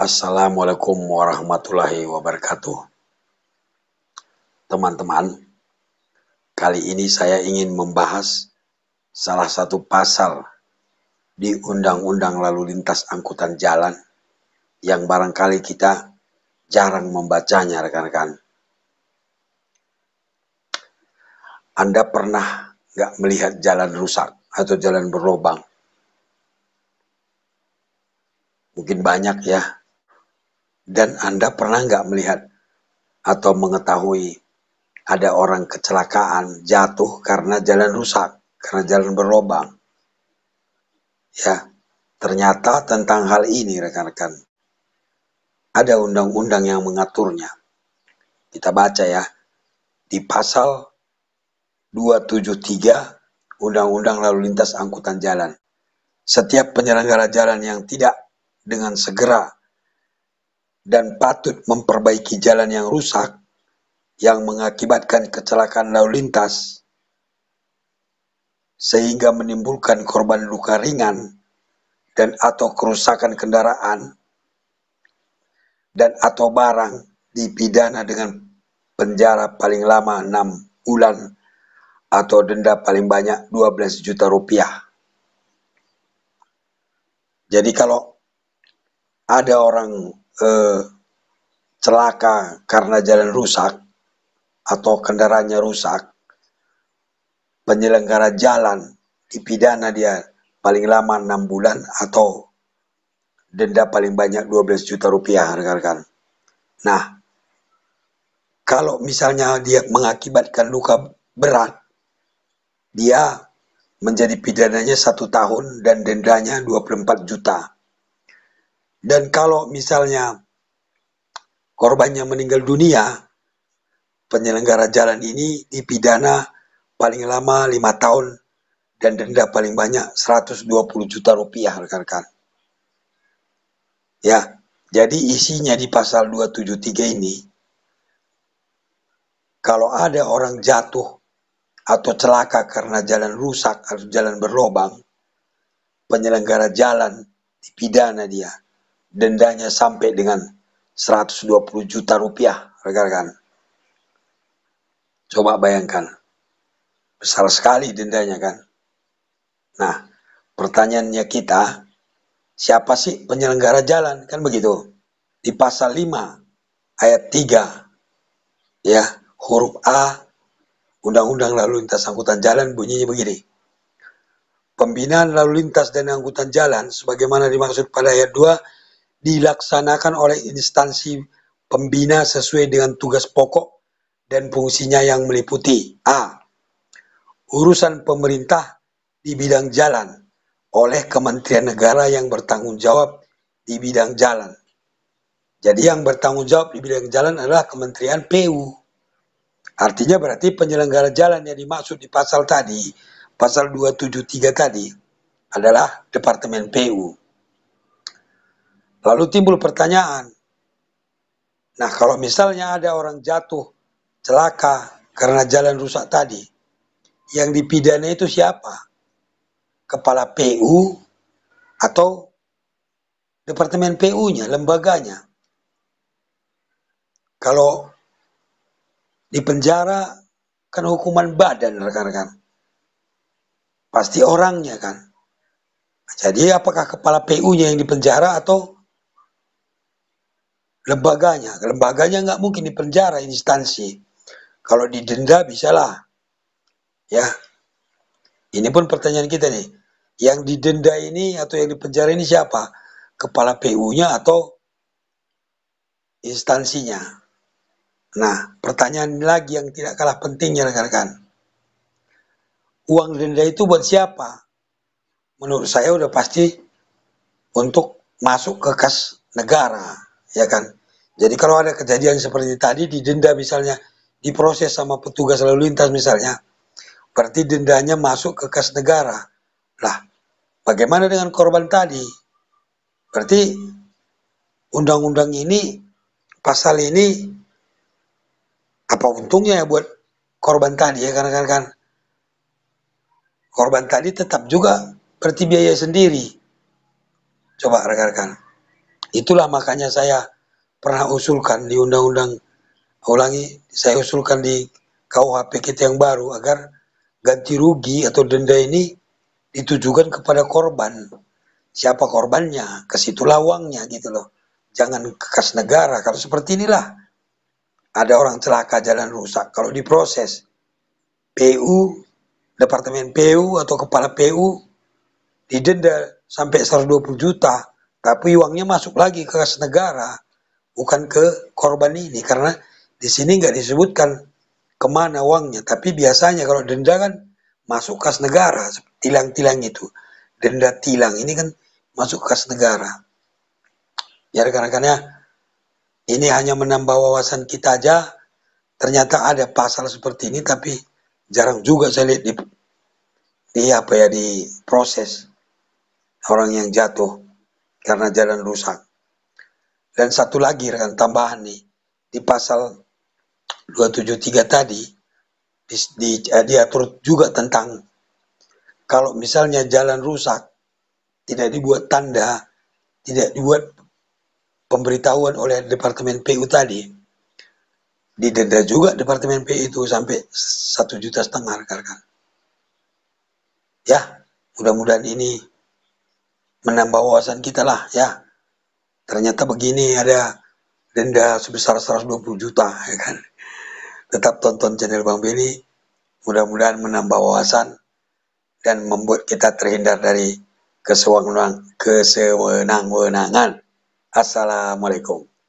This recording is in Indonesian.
Assalamualaikum warahmatullahi wabarakatuh. Teman-teman, kali ini saya ingin membahas salah satu pasal di Undang-Undang Lalu Lintas Angkutan Jalan yang barangkali kita jarang membacanya rekan-rekan. Anda pernah nggak melihat jalan rusak atau jalan berlubang? Mungkin banyak ya dan Anda pernah nggak melihat atau mengetahui ada orang kecelakaan jatuh karena jalan rusak, karena jalan berlobang? Ya, ternyata tentang hal ini rekan-rekan. Ada undang-undang yang mengaturnya. Kita baca ya. Di pasal 273 Undang-Undang Lalu Lintas Angkutan Jalan. Setiap penyelenggara jalan yang tidak dengan segera dan patut memperbaiki jalan yang rusak yang mengakibatkan kecelakaan lalu lintas sehingga menimbulkan korban luka ringan dan atau kerusakan kendaraan dan atau barang dipidana dengan penjara paling lama 6 bulan atau denda paling banyak 12 juta rupiah. Jadi kalau ada orang eh, celaka karena jalan rusak atau kendaraannya rusak, penyelenggara jalan dipidana dia paling lama enam bulan atau denda paling banyak 12 juta rupiah rekan-rekan. Nah, kalau misalnya dia mengakibatkan luka berat, dia menjadi pidananya satu tahun dan dendanya 24 juta. Dan kalau misalnya korbannya meninggal dunia, penyelenggara jalan ini dipidana paling lama lima tahun dan denda paling banyak 120 juta rupiah rekan-rekan. Ya, jadi isinya di pasal 273 ini, kalau ada orang jatuh atau celaka karena jalan rusak atau jalan berlobang, penyelenggara jalan dipidana dia dendanya sampai dengan 120 juta rupiah rekan-rekan coba bayangkan besar sekali dendanya kan nah pertanyaannya kita siapa sih penyelenggara jalan kan begitu di pasal 5 ayat 3 ya huruf A Undang-Undang Lalu Lintas Angkutan Jalan bunyinya begini pembinaan lalu lintas dan angkutan jalan sebagaimana dimaksud pada ayat 2 dilaksanakan oleh instansi pembina sesuai dengan tugas pokok dan fungsinya yang meliputi A. Urusan pemerintah di bidang jalan oleh Kementerian Negara yang bertanggung jawab di bidang jalan. Jadi yang bertanggung jawab di bidang jalan adalah Kementerian PU. Artinya berarti penyelenggara jalan yang dimaksud di pasal tadi, pasal 273 tadi adalah Departemen PU. Lalu timbul pertanyaan, nah kalau misalnya ada orang jatuh celaka karena jalan rusak tadi, yang dipidana itu siapa? Kepala PU atau Departemen PU-nya, lembaganya? Kalau di penjara kan hukuman badan rekan-rekan. Pasti orangnya kan. Jadi apakah kepala PU-nya yang dipenjara atau lembaganya. Lembaganya nggak mungkin dipenjara instansi. Kalau denda bisa lah, Ya. Ini pun pertanyaan kita nih. Yang denda ini atau yang dipenjara ini siapa? Kepala PU-nya atau instansinya? Nah, pertanyaan lagi yang tidak kalah pentingnya rekan-rekan. Uang denda itu buat siapa? Menurut saya udah pasti untuk masuk ke kas negara ya kan? Jadi kalau ada kejadian seperti tadi di denda misalnya diproses sama petugas lalu lintas misalnya, berarti dendanya masuk ke kas negara. Lah, bagaimana dengan korban tadi? Berarti undang-undang ini pasal ini apa untungnya ya buat korban tadi ya karena kan, kan korban tadi tetap juga berarti biaya sendiri. Coba rekan-rekan. Itulah makanya saya pernah usulkan di undang-undang ulangi saya usulkan di KUHP kita yang baru agar ganti rugi atau denda ini ditujukan kepada korban. Siapa korbannya, ke situ lawangnya gitu loh. Jangan ke kas negara kalau seperti inilah. Ada orang celaka jalan rusak kalau diproses. PU, Departemen PU atau Kepala PU didenda sampai 120 juta tapi uangnya masuk lagi ke kas negara bukan ke korban ini karena di sini nggak disebutkan kemana uangnya tapi biasanya kalau denda kan masuk kas negara tilang-tilang itu denda tilang ini kan masuk kas negara ya rekan-rekannya ini hanya menambah wawasan kita aja ternyata ada pasal seperti ini tapi jarang juga saya lihat di, di apa ya di proses orang yang jatuh karena jalan rusak. Dan satu lagi rekan tambahan nih di pasal 273 tadi di, di, eh, diatur juga tentang kalau misalnya jalan rusak tidak dibuat tanda, tidak dibuat pemberitahuan oleh Departemen PU tadi, didenda juga Departemen PU itu sampai satu juta setengah rekan. Ya, mudah-mudahan ini menambah wawasan kita lah ya ternyata begini ada denda sebesar 120 juta ya kan tetap tonton channel Bang Benny mudah-mudahan menambah wawasan dan membuat kita terhindar dari kesewenang kesewenang-wenangan Assalamualaikum